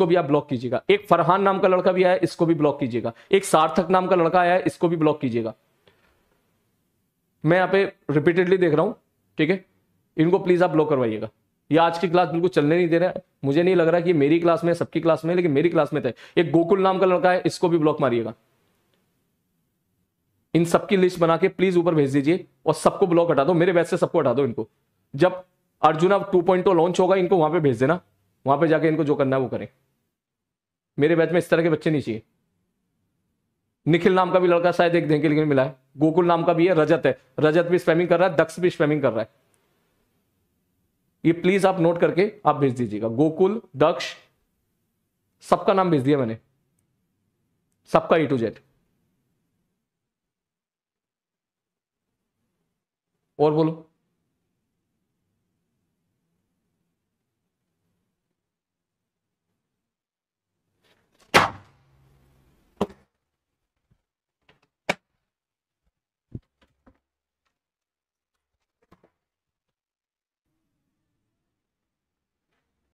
इसको भी आप ब्लॉक कीजिएगा एक फरहान नाम का लड़का भी आया इसको भी ब्लॉक कीजिएगा एक सार्थक नाम का लड़का आया इसको भी ब्लॉक कीजिएगा मैं यहाँ पे रिपीटेडली देख रहा हूँ ठीक है इनको प्लीज आप ब्लॉक करवाइएगा ये आज की क्लास बिल्कुल चलने नहीं दे रहा है मुझे नहीं लग रहा कि मेरी क्लास में सबकी क्लास में लेकिन मेरी क्लास में थे एक गोकुल नाम का लड़का है इसको भी ब्लॉक मारिएगा इन सबकी लिस्ट बना के प्लीज ऊपर भेज दीजिए और सबको ब्लॉक हटा दो मेरे वैसे सबको हटा दो इनको जब अर्जुना टू लॉन्च होगा इनको वहां पर भेज देना वहां पर जाके इनको जो करना है वो करें मेरे बैच में इस तरह के बच्चे नहीं चाहिए निखिल नाम का भी लड़का शायद एक के लिए मिला है गोकुल नाम का भी है रजत है रजत भी स्वेमिंग कर रहा है दक्ष भी स्वेमिंग कर रहा है ये प्लीज आप नोट करके आप भेज दीजिएगा गोकुल दक्ष सबका नाम भेज दिया मैंने सबका ए टू जेड और बोलो